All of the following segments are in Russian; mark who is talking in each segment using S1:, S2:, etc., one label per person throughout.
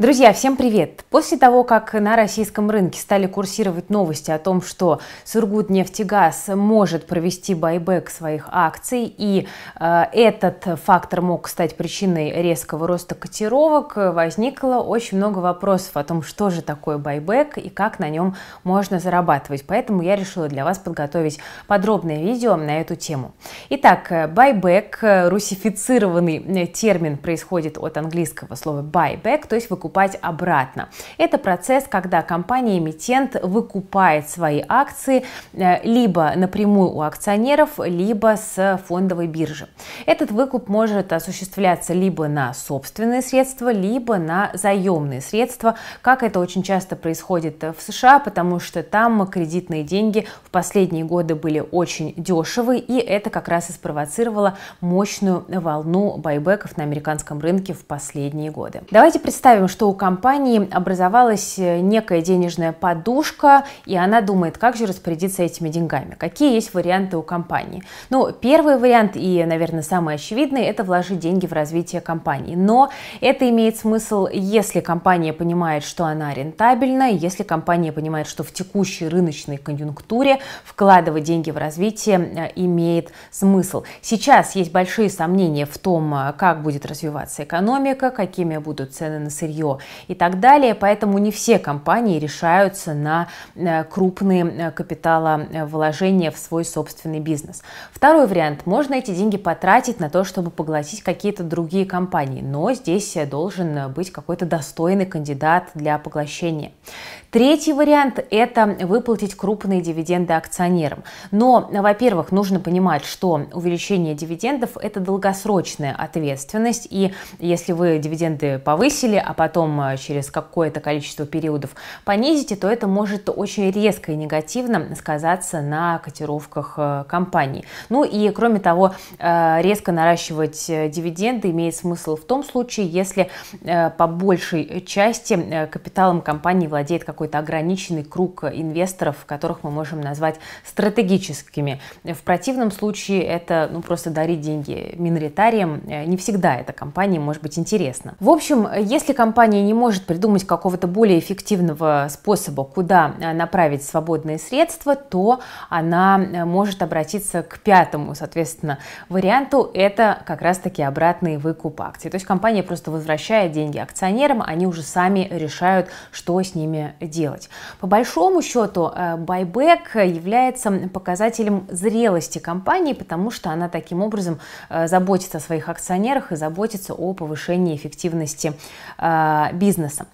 S1: Друзья, всем привет! После того, как на российском рынке стали курсировать новости о том, что Сургутнефтегаз может провести байбек своих акций, и э, этот фактор мог стать причиной резкого роста котировок, возникло очень много вопросов о том, что же такое байбек и как на нем можно зарабатывать. Поэтому я решила для вас подготовить подробное видео на эту тему. Итак, э, байбек, э, русифицированный э, термин, происходит от английского слова buyback, то есть выкуп покупать обратно. Это процесс, когда компания-эмитент выкупает свои акции э, либо напрямую у акционеров, либо с фондовой биржи. Этот выкуп может осуществляться либо на собственные средства, либо на заемные средства, как это очень часто происходит э, в США, потому что там кредитные деньги в последние годы были очень дешевы, и это как раз и спровоцировало мощную волну байбеков на американском рынке в последние годы. Давайте представим, что что у компании образовалась э, некая денежная подушка, и она думает, как же распорядиться этими деньгами, какие есть варианты у компании. Ну, первый вариант и, наверное, самый очевидный – это вложить деньги в развитие компании. Но это имеет смысл, если компания понимает, что она рентабельна, если компания понимает, что в текущей рыночной конъюнктуре вкладывать деньги в развитие э, имеет смысл. Сейчас есть большие сомнения в том, э, как будет развиваться экономика, какими будут цены на сырье жилье и так далее. Поэтому не все компании решаются на э, крупные э, капиталовложения в свой собственный бизнес. Второй вариант. Можно эти деньги потратить на то, чтобы поглотить какие-то другие компании, но здесь э, должен быть какой-то достойный кандидат для поглощения. Третий вариант – это выплатить крупные дивиденды акционерам. Но, во-первых, нужно понимать, что увеличение дивидендов – это долгосрочная ответственность, и если вы дивиденды повысили, а потом э, через какое-то количество периодов понизите, то это может очень резко и негативно сказаться на котировках э, компании. Ну и, кроме того, э, резко наращивать дивиденды имеет смысл в том случае, если по большей части капиталом компании владеет какой какой-то ограниченный круг инвесторов, которых мы можем назвать стратегическими. В противном случае это ну, просто дарить деньги миноритариям. Не всегда эта компания может быть интересна. В общем, если компания не может придумать какого-то более эффективного способа, куда э, направить свободные средства, то она э, может обратиться к пятому, соответственно, варианту. Это как раз-таки обратный выкуп акций. То есть компания просто возвращает деньги акционерам, они уже сами решают, что с ними делать. По большому счету, э, байбек является показателем зрелости компании, потому что она таким образом э, заботится о своих акционерах и заботится о повышении эффективности э, бизнеса.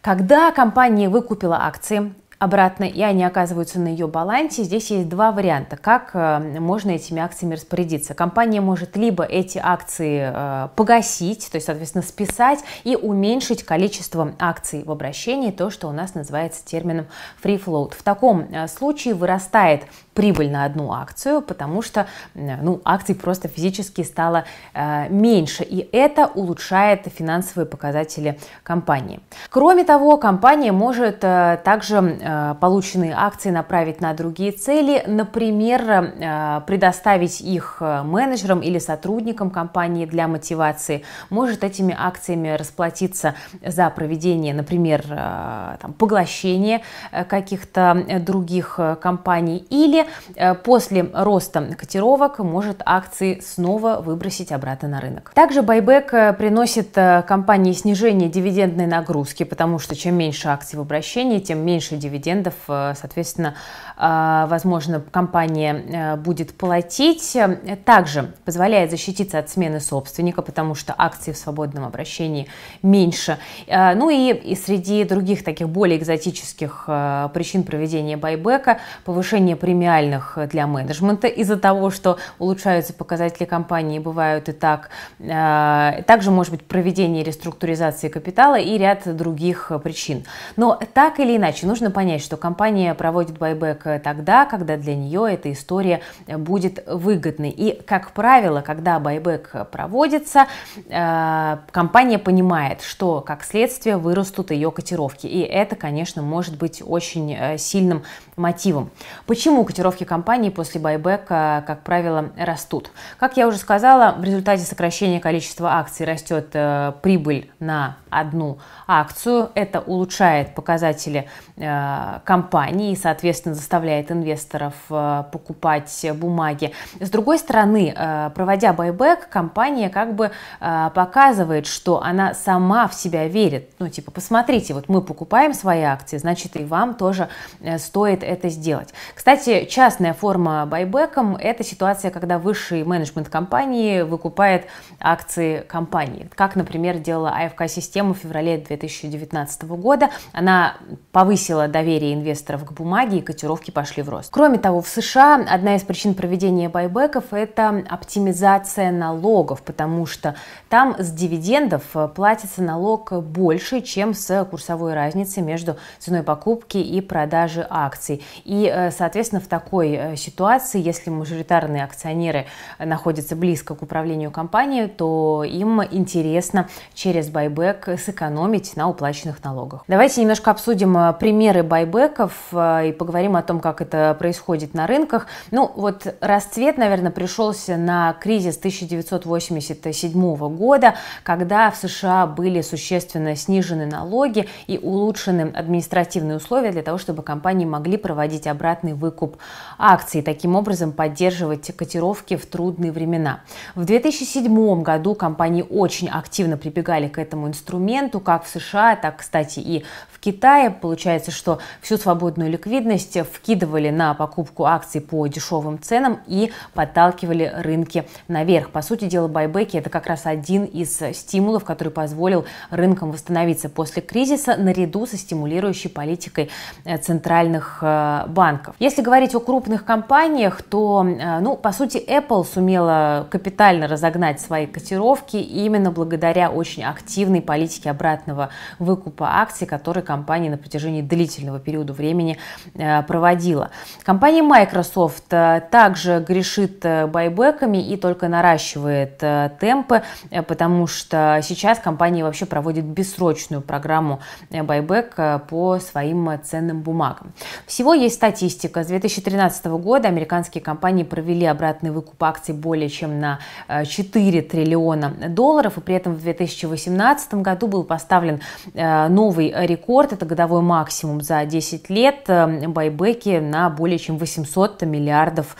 S1: Когда компания выкупила акции, обратно, и они оказываются на ее балансе. Здесь есть два варианта, как э, можно этими акциями распорядиться. Компания может либо эти акции э, погасить, то есть, соответственно, списать и уменьшить количество акций в обращении, то, что у нас называется термином free float. В таком э, случае вырастает прибыль на одну акцию, потому что ну, акций просто физически стало э, меньше, и это улучшает финансовые показатели компании. Кроме того, компания может э, также э, полученные акции направить на другие цели, например, э, предоставить их э, менеджерам или сотрудникам компании для мотивации, может этими акциями расплатиться за проведение, например, э, там, поглощения э, каких-то э, других компаний или Э, после роста котировок может акции снова выбросить обратно на рынок. Также байбек э, приносит э, компании снижение дивидендной нагрузки, потому что чем меньше акций в обращении, тем меньше дивидендов, соответственно, возможно, компания будет платить. Также позволяет защититься от смены собственника, потому что акции в свободном обращении меньше. Ну и, и среди других таких более экзотических причин проведения байбека повышение премиальных реальных э, для менеджмента из-за того, что улучшаются показатели компании, бывают и так. Э, также может быть проведение реструктуризации капитала и ряд других э, причин. Но так или иначе, нужно понять, что компания проводит байбек тогда, когда для нее эта история будет выгодной. И, как правило, когда байбек проводится, компания понимает, что как следствие вырастут ее котировки. И это, конечно, может быть очень сильным мотивом. Почему котировки котировки компании после байбека, как правило, растут. Как я уже сказала, в результате сокращения количества акций растет э, прибыль на одну акцию. Это улучшает показатели э, компании и, соответственно, заставляет инвесторов э, покупать бумаги. С другой стороны, э, проводя байбек, компания как бы э, показывает, что она сама в себя верит. Ну, типа, посмотрите, вот мы покупаем свои акции, значит, и вам тоже э, стоит это сделать. Кстати, частная форма байбеком – это ситуация, когда высший менеджмент компании выкупает акции компании. Как, например, делала АФК-система в феврале 2019 года. Она повысила доверие инвесторов к бумаге, и котировки пошли в рост. Кроме того, в США одна из причин проведения байбеков – это оптимизация налогов, потому что там с дивидендов э, платится налог больше, чем с курсовой разницы между ценой покупки и продажи акций. И, э, соответственно, в таком такой э, ситуации, если мажоритарные акционеры находятся близко к управлению компанией, то им интересно через байбек сэкономить на уплаченных налогах. Давайте немножко обсудим э, примеры байбеков э, и поговорим о том, как это происходит на рынках. Ну вот расцвет, наверное, пришелся на кризис 1987 года, когда в США были существенно снижены налоги и улучшены административные условия для того, чтобы компании могли проводить обратный выкуп акций, таким образом поддерживать котировки в трудные времена. В 2007 году компании очень активно прибегали к этому инструменту, как в США, так, кстати, и в Китае. Получается, что всю свободную ликвидность вкидывали на покупку акций по дешевым ценам и подталкивали рынки наверх. По сути дела, байбеки – это как раз один из стимулов, который позволил рынкам восстановиться после кризиса наряду со стимулирующей политикой э, центральных э, банков. Если говорить о крупных компаниях, то, э, ну, по сути, Apple сумела капитально разогнать свои котировки именно благодаря очень активной политике обратного выкупа акций, которую компания на протяжении длительного периода времени э, проводила. Компания Microsoft э, также грешит байбеками и только наращивает темпы, потому что сейчас компания вообще проводит бессрочную программу байбек по своим ценным бумагам. Всего есть статистика. С 2000 2013 года американские компании провели обратный выкуп акций более чем на 4 э, триллиона долларов, и при этом в 2018 году был поставлен э, новый рекорд, это годовой максимум за 10 лет, э, байбеки на более чем 800 миллиардов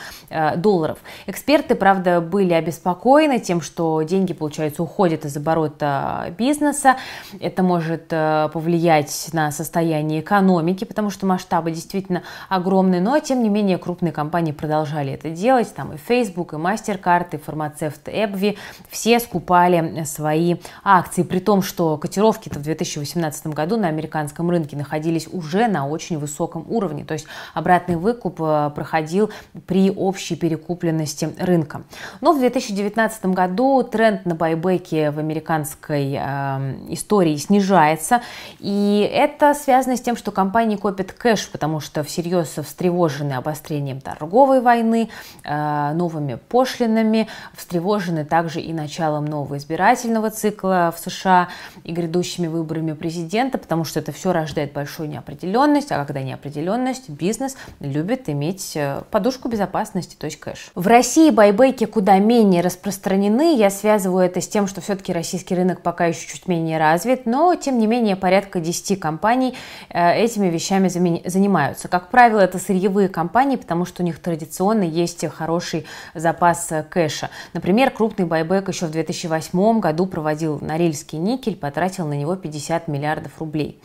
S1: долларов. Эксперты, правда, были обеспокоены тем, что деньги, получается, уходят из оборота бизнеса, это может повлиять на состояние экономики, потому что масштабы действительно огромные, но тем не менее менее, крупные компании продолжали это делать. Там и Facebook, и MasterCard, и фармацевт Эбви. Все скупали свои акции. При том, что котировки-то в 2018 году на американском рынке находились уже на очень высоком уровне. То есть обратный выкуп э, проходил при общей перекупленности рынка. Но в 2019 году тренд на байбеки в американской э, истории снижается. И это связано с тем, что компании копят кэш, потому что всерьез встревожены об обострением торговой войны, э, новыми пошлинами, встревожены также и началом нового избирательного цикла в США и грядущими выборами президента, потому что это все рождает большую неопределенность, а когда неопределенность, бизнес любит иметь э, подушку безопасности, то есть кэш. В России байбеки куда менее распространены, я связываю это с тем, что все-таки российский рынок пока еще чуть менее развит, но тем не менее порядка 10 компаний э, этими вещами занимаются. Как правило, это сырьевые компании, компаний, потому что у них традиционно есть хороший запас э, кэша. Например, крупный байбек еще в 2008 году проводил Норильский никель, потратил на него 50 миллиардов рублей.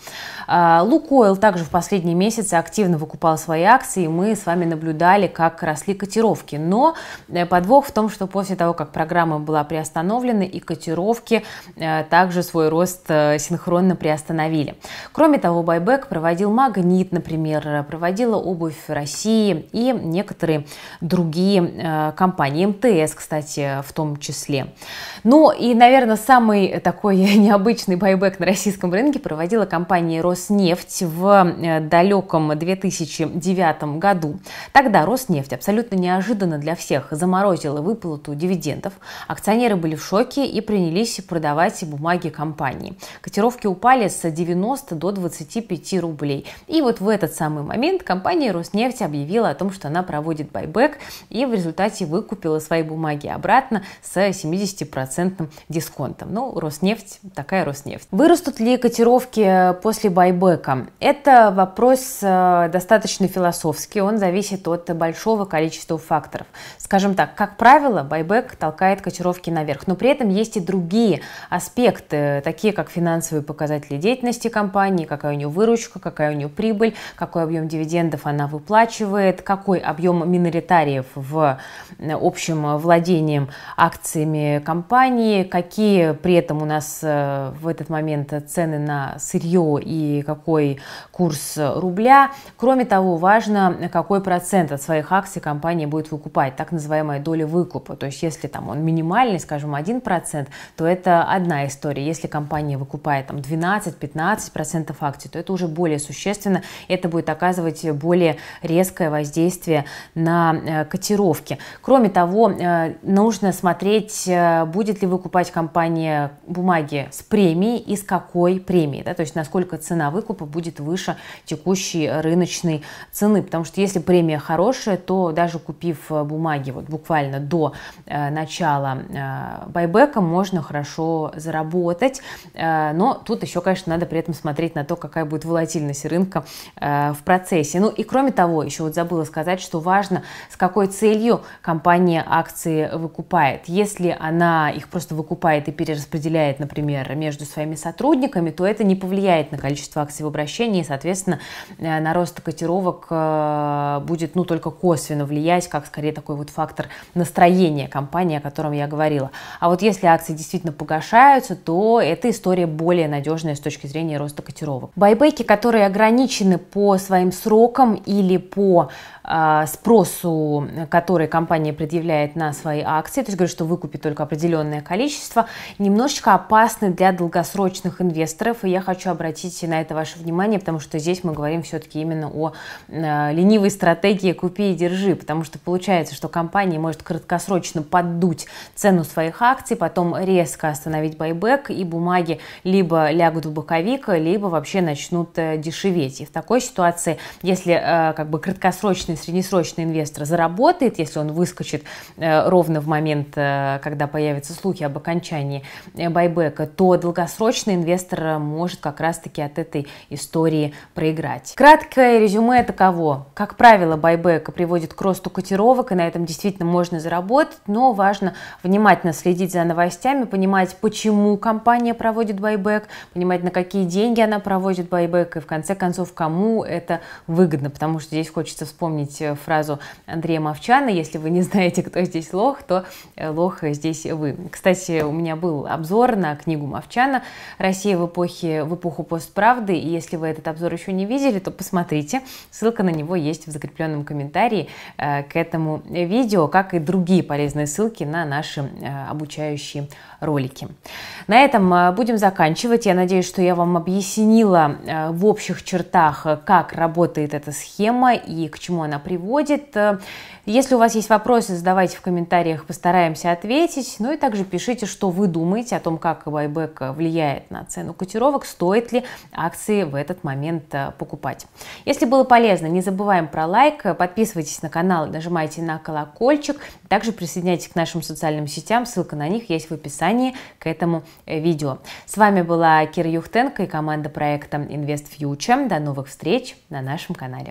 S1: А, Лукойл также в последние месяцы активно выкупал свои акции, и мы с вами наблюдали, как росли котировки. Но э, подвох в том, что после того, как программа была приостановлена, и котировки э, также свой рост синхронно приостановили. Кроме того, байбек проводил магнит, например, проводила обувь России, России и некоторые другие э, компании, МТС, кстати, в том числе. Ну и, наверное, самый такой необычный байбек на российском рынке проводила компания Роснефть в э, далеком 2009 году. Тогда Роснефть абсолютно неожиданно для всех заморозила выплату дивидендов. Акционеры были в шоке и принялись продавать бумаги компании. Котировки упали с 90 до 25 рублей. И вот в этот самый момент компания Роснефть объявила заявила о том, что она проводит байбек и в результате выкупила свои бумаги обратно с 70% дисконтом. Ну, Роснефть, такая Роснефть. Вырастут ли котировки после байбека? Это вопрос э, достаточно философский, он зависит от большого количества факторов. Скажем так, как правило, байбек толкает котировки наверх, но при этом есть и другие аспекты, такие как финансовые показатели деятельности компании, какая у нее выручка, какая у нее прибыль, какой объем дивидендов она выплачивает, показывает, какой объем миноритариев в э, общем владении акциями компании, какие при этом у нас э, в этот момент цены на сырье и какой курс рубля. Кроме того, важно, какой процент от своих акций компания будет выкупать, так называемая доля выкупа. То есть если там он минимальный, скажем, 1%, то это одна история. Если компания выкупает там 12-15% акций, то это уже более существенно, это будет оказывать более резко резкое воздействие на э, котировки. Кроме того, э, нужно смотреть, э, будет ли выкупать компания бумаги с премией и с какой премией, да, то есть насколько цена выкупа будет выше текущей рыночной цены, потому что если премия хорошая, то даже купив бумаги вот буквально до начала байбека можно хорошо заработать, но тут еще, конечно, надо при этом смотреть на то, какая будет волатильность рынка в процессе. Ну и кроме того, еще вот забыла сказать, что важно, с какой целью компания акции выкупает. Если она их просто выкупает и перераспределяет, например, между своими сотрудниками, то это не повлияет на количество акций в обращении, и, соответственно, э, на рост котировок э, будет, ну, только косвенно влиять, как скорее такой вот фактор настроения компании, о котором я говорила. А вот если акции действительно погашаются, то эта история более надежная с точки зрения роста котировок. Байбеки, которые ограничены по своим срокам или по Merci. А, спросу, который компания предъявляет на свои акции, то есть говорит, что выкупит только определенное количество, немножечко опасны для долгосрочных инвесторов, и я хочу обратить на это ваше внимание, потому что здесь мы говорим все-таки именно о а, ленивой стратегии «купи и держи», потому что получается, что компания может краткосрочно поддуть цену своих акций, потом резко остановить байбек, и бумаги либо лягут в боковик, либо вообще начнут э, дешеветь. И в такой ситуации, если э, как бы краткосрочно долгосрочный, среднесрочный инвестор заработает, если он выскочит э, ровно в момент, э, когда появятся слухи об окончании э, байбека, то долгосрочный инвестор может как раз-таки от этой истории проиграть. Краткое резюме таково. Как правило, байбек приводит к росту котировок, и на этом действительно можно заработать, но важно внимательно следить за новостями, понимать, почему компания проводит байбек, понимать, на какие деньги она проводит байбек, и в конце концов, кому это выгодно, потому что здесь хочется вспомнить вспомнить э, фразу Андрея Мовчана, если вы не знаете, кто здесь лох, то э, лох здесь вы. Кстати, у меня был обзор на книгу Мовчана «Россия в, эпохе, в эпоху постправды», и если вы этот обзор еще не видели, то посмотрите, ссылка на него есть в закрепленном комментарии э, к этому видео, как и другие полезные ссылки на наши обучающие ролики. На этом будем заканчивать. Я надеюсь, что я вам объяснила в общих чертах, как работает эта схема и к чему она она приводит. Э, если у вас есть вопросы, задавайте в комментариях, постараемся ответить. Ну и также пишите, что вы думаете о том, как байбек влияет на цену котировок, стоит ли акции в этот момент э, покупать. Если было полезно, не забываем про лайк, подписывайтесь на канал, нажимайте на колокольчик, также присоединяйтесь к нашим социальным сетям, ссылка на них есть в описании к этому э, видео. С вами была Кира Юхтенко и команда проекта Invest Future. До новых встреч на нашем канале.